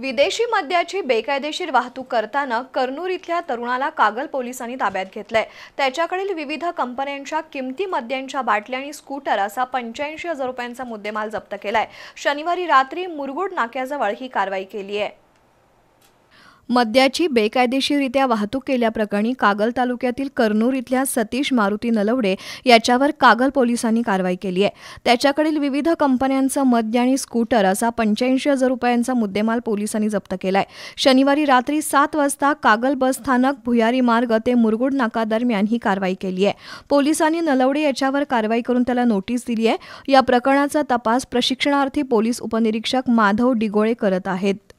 विदेशी मद्याची बेकायदेशीर वाहतूक करताना कर्नूर इथल्या तरुणाला कागल पोलिसांनी ताब्यात घेतलंय त्याच्याकडील विविध कंपन्यांच्या किमती मद्यांच्या बाटल्या आणि स्कूटर असा पंच्याऐंशी हजार रुपयांचा मुद्देमाल जप्त केलाय शनिवारी रात्री मुरगुड नाक्याजवळ ही कारवाई केली आहे मद्याची बेकायदेशीरित्या वाहतूक केल्याप्रकरणी कागल तालुक्यातील कर्नूर इथल्या सतीश मारुती नलवडे याच्यावर कागल पोलिसांनी कारवाई केली आहे त्याच्याकडील विविध कंपन्यांचं मद्य आणि स्कूटर असा पंच्याऐंशी हजार रुपयांचा मुद्देमाल पोलिसांनी जप्त केलाय शनिवारी रात्री सात वाजता कागल बस स्थानक भुयारी मार्ग ते मुरगुड नाकादरम्यान ही कारवाई केली आहे पोलिसांनी नलवडे याच्यावर कारवाई करून त्याला नोटीस दिली आहे या प्रकरणाचा तपास प्रशिक्षणार्थी पोलीस उपनिरीक्षक माधव डिगोळे करत आहेत